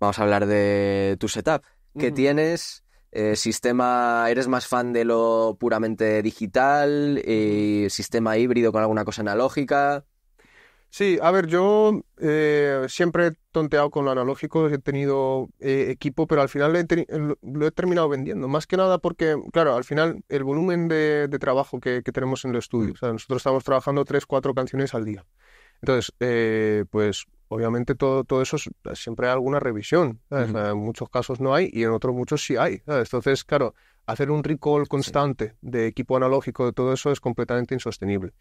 Vamos a hablar de tu setup. ¿Qué tienes? Eh, sistema, ¿eres más fan de lo puramente digital? y eh, ¿Sistema híbrido con alguna cosa analógica? Sí, a ver, yo eh, siempre he tonteado con lo analógico, he tenido equipo, pero al final lo he terminado vendiendo. Más que nada porque, claro, al final el volumen de, trabajo que, tenemos en el estudio, mm. o sea, nosotros estamos trabajando tres, cuatro canciones al día. Entonces, pues obviamente todo, todo eso eh, siempre hay alguna revisión. En eh, muchos casos no hay y en otros muchos sí hay. Entonces, claro, hacer un recall constante de equipo analógico de todo eso es completamente insostenible.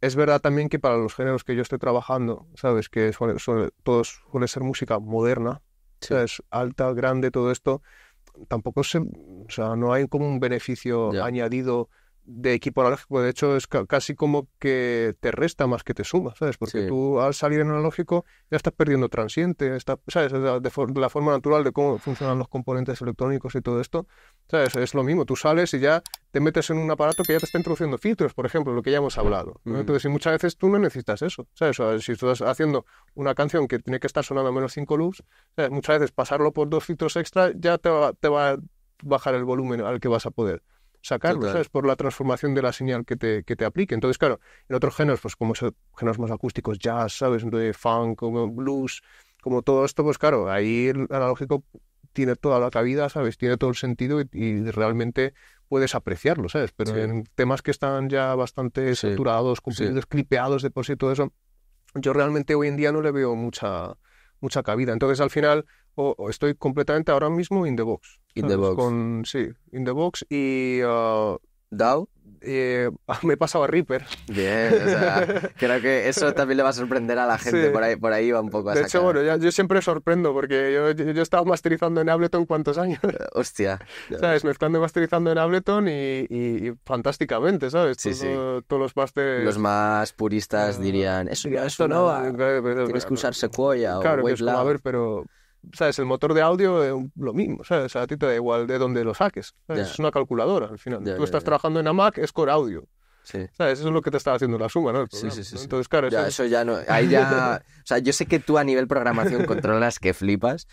Es verdad también que para los géneros que yo estoy trabajando, sabes que suele, suele ser música moderna, es alta, grande, todo esto. Tampoco se, o sea, no hay como un beneficio añadido de equipo analógico. De hecho, es casi como que te resta más que te suma, ¿sabes? Porque tú al salir en analógico ya estás perdiendo transiente, ¿sabes? De, la forma natural de cómo funcionan los componentes electrónicos y todo esto, ¿sabes? Es lo mismo, tú sales y ya te metes en un aparato que ya te está introduciendo filtros, por ejemplo, lo que ya hemos hablado. Mm. Entonces, y muchas veces tú no necesitas eso, ¿sabes? si estás haciendo una canción que tiene que estar sonando a menos 5 loops, muchas veces pasarlo por dos filtros extra ya te te va a bajar el volumen al que vas a poder sacarlo, ¿sabes? Por la transformación de la señal que te, que te aplique. Entonces, claro, en otros géneros, pues como esos géneros más acústicos, jazz, ¿sabes? De funk, como blues, como todo esto, pues claro, ahí el analógico tiene toda la cabida, ¿sabes? Tiene todo el sentido y, realmente puedes apreciarlo, ¿sabes? Pero en temas que están ya bastante estructurados, saturados, cumplidos, clipeados de por sí todo eso, yo realmente hoy en día no le veo mucha, mucha cabida. Entonces, al final, o, estoy completamente ahora mismo in the box. In the box. Con, sí, in the box y... Uh, ¿DAO? Eh, me he pasado a Reaper. Bien, o sea, creo que eso también le va a sorprender a la gente, por, ahí, por ahí va un poco a De hecho, bueno, yo siempre sorprendo, porque yo, yo, he estado masterizando en Ableton cuántos años. Eh, hostia. ¿Sabes? Mezclando y masterizando en Ableton y, y, fantásticamente, ¿sabes? Sí, sí. Todos los masters... Los más puristas ah, dirían, eso ya no va, tienes que usar Sequoia o a ver, pero, ¿sabes? El motor de audio, es lo mismo, O sea, a ti te da igual de dónde lo saques. Es una calculadora al final. Tú estás trabajando en Mac, es Core Audio. Sí. ¿Sabes? Eso es lo que te está haciendo la suma, ¿no? sí, sí, sí, Entonces, claro, eso... ya no. o sea, yo sé que tú a nivel programación controlas que flipas,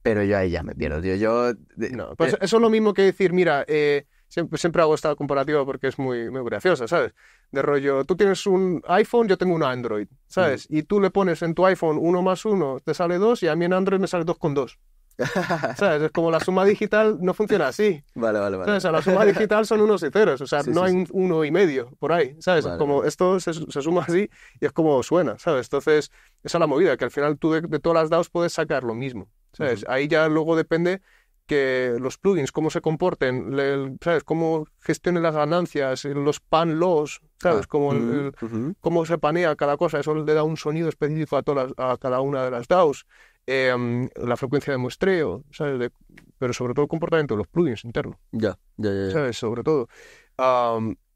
pero yo ahí ya me pierdo, Yo. No, pues eh, eso es lo mismo que decir, mira, eh, Siempre, hago esta comparativa porque es muy, graciosa, ¿sabes? De rollo, tú tienes un iPhone, yo tengo un Android, ¿sabes? Y tú le pones en tu iPhone uno más uno, te sale dos, y a mí en Android me sale dos con dos. ¿Sabes? Es como la suma digital no funciona así. Vale, vale, vale. la suma digital son unos y ceros, o sea, no hay uno y medio por ahí, ¿sabes? Como esto se, suma así y es como suena, ¿sabes? Entonces, esa es la movida, que al final tú de, todas las DAOs puedes sacar lo mismo, ¿sabes? Ahí ya luego depende que los plugins, cómo se comporten, ¿sabes? Cómo gestione las ganancias, eh, los pan loss ¿sabes? Ah, cómo se panea cada cosa, eso le da un sonido específico a, todas a cada una de las DAOs, em, la frecuencia de muestreo, ¿sabes? pero sobre todo el comportamiento de los plugins internos. Ya, ya, ya. ¿Sabes? Sobre todo.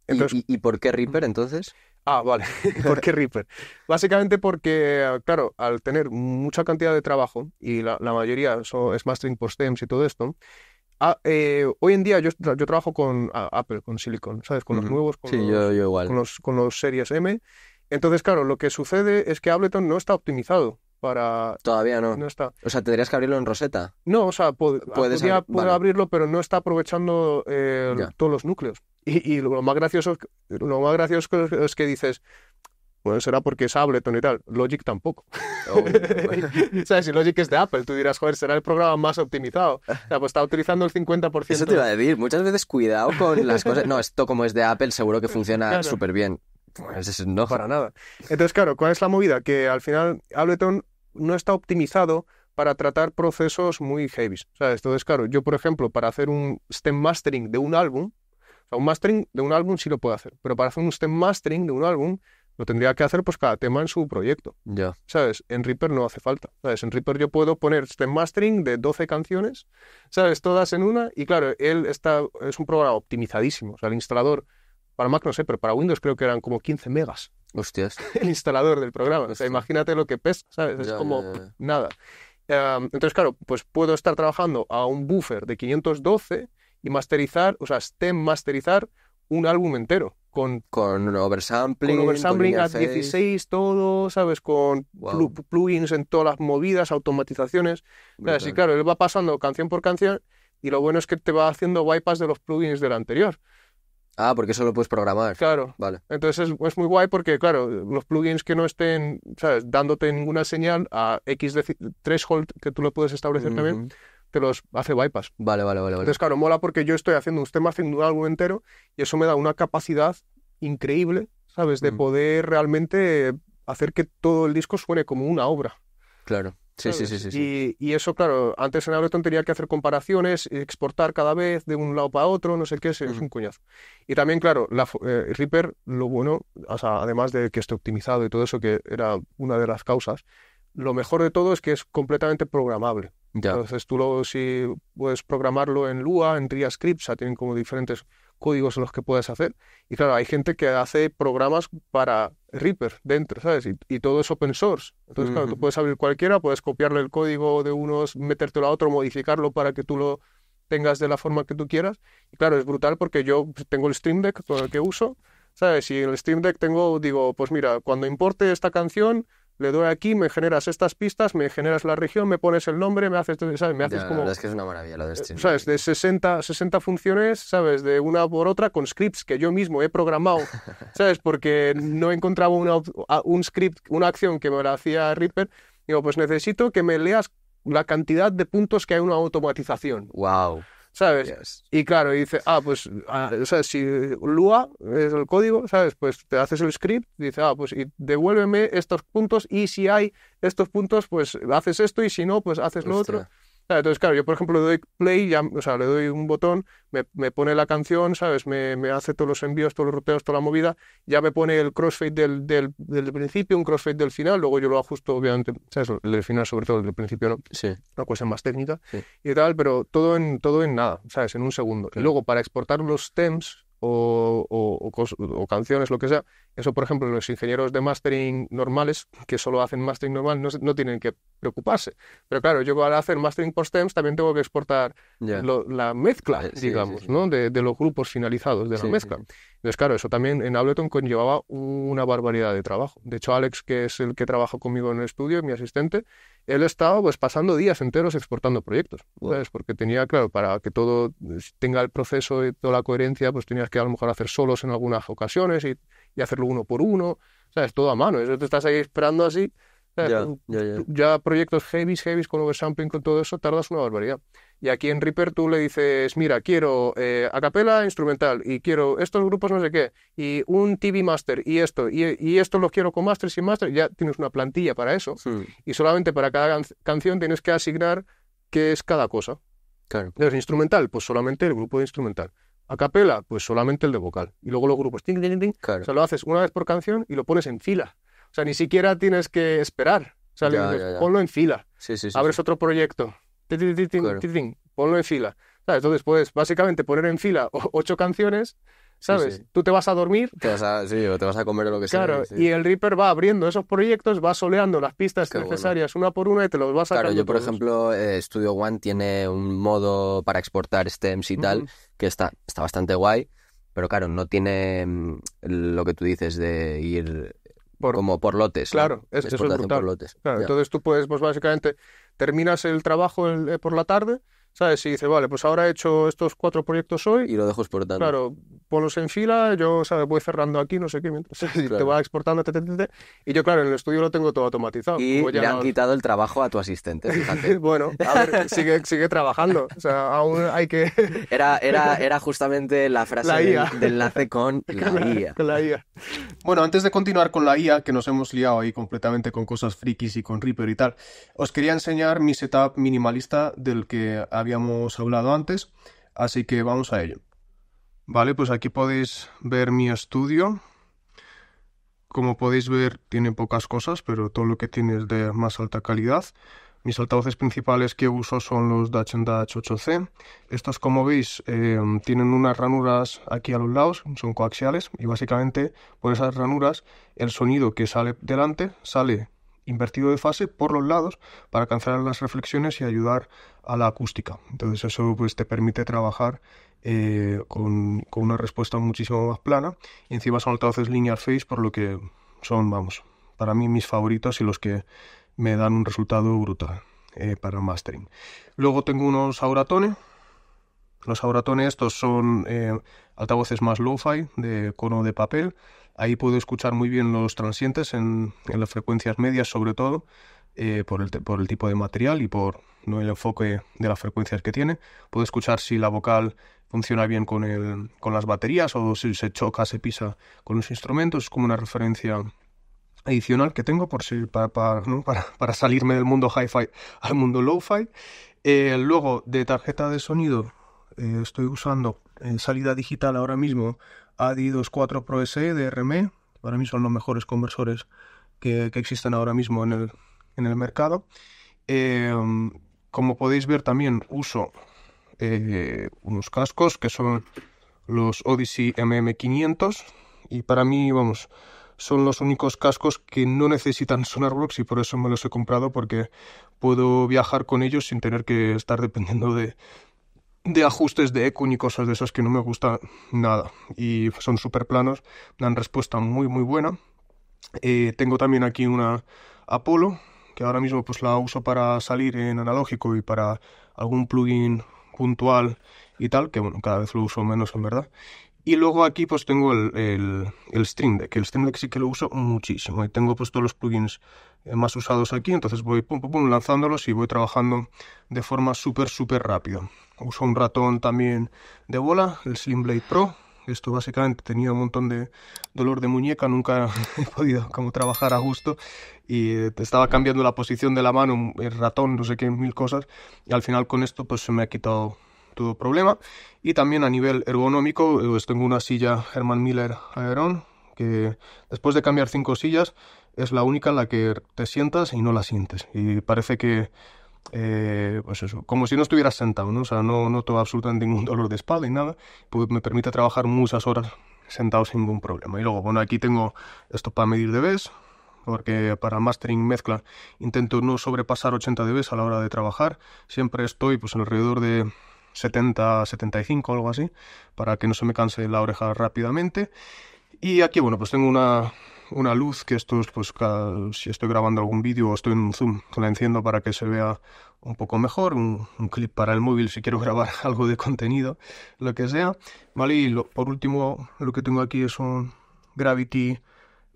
y, y por qué Reaper entonces? Ah, vale. ¿Por qué Reaper? Básicamente porque, claro, al tener mucha cantidad de trabajo, y la, mayoría son, es mastering por stems y todo esto, ah, eh, hoy en día yo, yo trabajo con ah, Apple, con Silicon, ¿sabes? Con los nuevos, con, los, con, los, Con, los, Series M. Entonces, claro, lo que sucede es que Ableton no está optimizado para... Todavía no. O sea, tendrías que abrirlo en Rosetta. No, o sea, podría abrirlo, pero no está aprovechando eh, todos los núcleos. Y, lo más gracioso, lo más gracioso es que dices, bueno, será porque es Ableton y tal. Logic tampoco. Oh, o sea, Si Logic es de Apple, tú dirás, joder, será el programa más optimizado. O sea, pues está utilizando el 50%. Eso te iba a decir. Muchas veces cuidado con las cosas. No, esto como es de Apple, seguro que funciona súper bien. Pues no. Para nada. Entonces, claro, ¿cuál es la movida? Que al final Ableton no está optimizado para tratar procesos muy heavy. ¿sabes? Entonces, claro, yo, por ejemplo, para hacer un stem mastering de un álbum, o sea, un mastering de un álbum sí lo puedo hacer, pero para hacer un stem mastering de un álbum lo tendría que hacer pues cada tema en su proyecto. Ya. ¿Sabes? En Reaper no hace falta. ¿Sabes? En Reaper yo puedo poner stem mastering de 12 canciones, ¿sabes? Todas en una y claro, él está es un programa optimizadísimo, o sea, el instalador para Mac no sé, pero para Windows creo que eran como 15 megas. Hostias. El instalador del programa. O sea, imagínate lo que pesa, ¿sabes? Es como nada. Em, entonces, claro, pues puedo estar trabajando a un buffer de 512 y masterizar, o sea, stem masterizar un álbum entero. Con, con oversampling. Con oversampling a 16, todo, ¿sabes? Con plugins en todas las movidas, automatizaciones. Sí, claro, él va pasando canción por canción y lo bueno es que te va haciendo bypass de los plugins del anterior. Ah, porque eso lo puedes programar. Claro. Vale. Entonces es, muy guay porque, claro, los plugins que no estén, ¿sabes? Dándote ninguna señal a X threshold que tú lo puedes establecer también, te los hace bypass. Vale, vale, vale. Entonces, claro, mola porque yo estoy haciendo un tema, haciendo un álbum entero y eso me da una capacidad increíble, ¿sabes? De mm. poder realmente hacer que todo el disco suene como una obra. Claro. Sí, sí, sí, sí, Y, eso, claro, antes en Ableton tenía que hacer comparaciones, exportar cada vez de un lado para otro, no sé qué, es, un coñazo. Y también, claro, la, eh, Reaper, lo bueno, además de que esté optimizado y todo eso, que era una de las causas, lo mejor de todo es que es completamente programable. Entonces tú lo, si puedes programarlo en Lua, en TriaScript, o sea, tienen como diferentes códigos en los que puedes hacer. Y claro, hay gente que hace programas para Reaper dentro, ¿sabes? Y, todo es open source. Entonces, claro, tú puedes abrir cualquiera, puedes copiarle el código de unos, metértelo a otro, modificarlo para que tú lo tengas de la forma que tú quieras. Y claro, es brutal porque yo pues, tengo el Stream Deck con el que uso, ¿sabes? Y el Stream Deck tengo, digo, pues mira, cuando importe esta canción, le doy aquí, me generas estas pistas, me generas la región, me pones el nombre, me haces, ¿sabes? Me haces como... es que es una maravilla lo de eh, Steam. ¿Sabes? De 60, 60 funciones, ¿sabes? De una por otra con scripts que yo mismo he programado, ¿sabes? Porque no encontraba un script, una acción que me la hacía Ripper. Digo, pues necesito que me leas la cantidad de puntos que hay una automatización. ¡Wow! ¿sabes? Y claro, dice, ah, pues, ah, o sea, si Lua es el código, ¿sabes? Pues te haces el script, dice, ah, pues y devuélveme estos puntos y si hay estos puntos, pues haces esto y si no, pues haces lo otro. Entonces, claro, yo por ejemplo le doy play, ya, o sea, le doy un botón, me, pone la canción, ¿sabes? Me, me, hace todos los envíos, todos los roteos, toda la movida, ya me pone el crossfade del, del, principio, un crossfade del final, luego yo lo ajusto, obviamente, ¿sabes? El final, sobre todo, el del principio, ¿no? Una cuestión más técnica y tal, pero todo en, todo en nada, ¿sabes? En un segundo. Y luego, para exportar los stems o, o canciones, lo que sea, eso, por ejemplo, los ingenieros de mastering normales, que solo hacen mastering normal, no, no tienen que preocuparse. Pero claro, yo al hacer mastering por stems también tengo que exportar la mezcla, eh, digamos, ¿no? De, los grupos finalizados de la mezcla. Entonces, claro, eso también en Ableton conllevaba una barbaridad de trabajo. De hecho, Alex, que es el que trabaja conmigo en el estudio, mi asistente, él estaba pues pasando días enteros exportando proyectos, Porque tenía, claro, para que todo eh, tenga el proceso y toda la coherencia, pues tenías que a lo mejor hacer solos en algunas ocasiones y y hacerlo uno por uno, sea, es Todo a mano, eso te estás ahí esperando así. Ya, proyectos heavy, heavy con oversampling, con todo eso, tardas una barbaridad. Y aquí en Reaper tú le dices, mira, quiero eh, a capela instrumental y quiero estos grupos no sé qué, y un TV master y esto, y, esto lo quiero con master, sin master, ya tienes una plantilla para eso. Y solamente para cada canción tienes que asignar qué es cada cosa. Claro. instrumental, pues solamente el grupo de instrumental. A capela, pues solamente el de vocal. Y luego los grupos, O sea, lo haces una vez por canción y lo pones en fila. O sea, ni siquiera tienes que esperar. O sea, ponlo en fila. Abres otro proyecto. Ponlo en fila. Entonces puedes básicamente poner en fila ocho canciones ¿sabes? Tú te vas a dormir. Te vas a, sí, o te vas a comer lo que sea. Claro, y el Reaper va abriendo esos proyectos, va soleando las pistas necesarias una por una y te los vas a Claro, yo por ejemplo, eh, Studio One tiene un modo para exportar stems y tal, que está, está bastante guay, pero claro, no tiene mm, lo que tú dices de ir como por lotes. Claro, ¿no? es, eso es brutal. Por lotes. entonces tú puedes, pues básicamente, terminas el trabajo eh, por la tarde. ¿Sabes? Y dices, vale, pues ahora he hecho estos cuatro proyectos hoy. Y lo dejo exportando. Claro, los en fila, yo voy cerrando aquí, no sé qué, mientras te va exportando, Y yo, claro, en el estudio lo tengo todo automatizado. Y le han quitado el trabajo a tu asistente, fíjate. bueno, sigue, trabajando. O sea, aún hay que... era, era, era justamente la frase de del, enlace con Con la IA. Bueno, antes de continuar con la IA, que nos hemos liado ahí completamente con cosas frikis y con Reaper y tal, os quería enseñar mi setup minimalista del que habíamos hablado antes, así que vamos a ello. Vale, pues aquí podéis ver mi estudio. Como podéis ver, tiene pocas cosas, pero todo lo que tiene es de más alta calidad. Mis altavoces principales que uso son los Dachshund 8C. Estos, como veis, em, tienen unas ranuras aquí a los lados, son coaxiales, y básicamente por esas ranuras el sonido que sale delante sale invertido de fase por los lados para cancelar las reflexiones y ayudar a la acústica. Entonces eso pues, te permite trabajar eh, con, una respuesta muchísimo más plana. Y encima son altavoces linear face, por lo que son, vamos, para mí mis favoritos y los que me dan un resultado brutal eh, para mastering. Luego tengo unos auratones los auratones estos son eh, altavoces más low fi de cono de papel. Ahí puedo escuchar muy bien los transientes en, las frecuencias medias sobre todo. Eh, por, el, tipo de material y por ¿no? el enfoque de las frecuencias que tiene. Puedo escuchar si la vocal funciona bien con, las baterías o si se choca, se pisa con los instrumentos. Es como una referencia adicional que tengo por para, salirme del mundo hi-fi al mundo low-fi. Eh, luego, de tarjeta de sonido, eh, estoy usando en salida digital ahora mismo ADI24 Pro SE de RM. Para mí son los mejores conversores que, existen ahora mismo en el, en el mercado. Eh, como podéis ver también uso eh, unos cascos que son los Odyssey MM500 y para mí, vamos, son los únicos cascos que no necesitan SonarBlocks y por eso me los he comprado porque puedo viajar con ellos sin tener que estar dependiendo de, de ajustes de eco y cosas de esas que no me gustan nada. Y son súper planos, dan respuesta muy muy buena. Eh, tengo también aquí una Apollo, que ahora mismo pues la uso para salir en analógico y para algún plugin puntual y tal, que bueno, cada vez lo uso menos en verdad. Y luego aquí pues tengo el, el, Stream Deck, el Stream Deck sí que lo uso muchísimo y tengo pues todos los plugins eh, más usados aquí, entonces voy pum, pum, pum lanzándolos y voy trabajando de forma súper, súper rápida uso un ratón también de bola, el Slim Blade Pro. Esto básicamente tenía un montón de dolor de muñeca, nunca he podido como trabajar a gusto y estaba cambiando la posición de la mano, el ratón, no sé qué, mil cosas. Y al final con esto pues se me ha quitado todo problema. Y también a nivel ergonómico, pues tengo una silla Herman Miller Aeron que después de cambiar cinco sillas es la única en la que te sientas y no la sientes. Y parece que eh, pues como si no estuviera sentado, ¿no? O sea, no noto absolutamente ningún dolor de espalda y nada, pues me permite trabajar muchas horas sentado sin ningún problema. Y luego, bueno, aquí tengo esto para medir vez porque para mastering mezcla intento no sobrepasar 80 vez a la hora de trabajar, siempre estoy pues alrededor de 70, 75, algo así, para que no se me canse la oreja rápidamente. Y aquí, bueno, pues tengo una una luz que esto es, pues si estoy grabando algún vídeo o estoy en un zoom, la enciendo para que se vea un poco mejor, un, clip para el móvil si quiero grabar algo de contenido, lo que sea. Vale, y por último lo que tengo aquí es un Gravity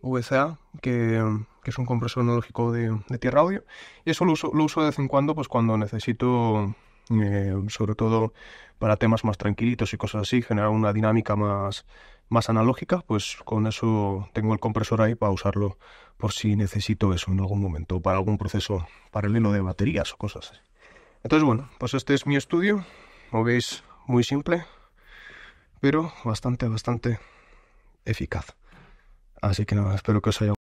VCA, que, que es un compresor analógico de, de, tierra audio. Y eso lo uso, lo uso de vez en cuando pues cuando necesito eh, sobre todo para temas más tranquilitos y cosas así, generar una dinámica más, más analógica, pues con eso tengo el compresor ahí para usarlo por si necesito eso en algún momento, para algún proceso paralelo de baterías o cosas así. Entonces, bueno, pues este es mi estudio, como veis, muy simple, pero bastante, bastante eficaz. Así que nada, espero que os haya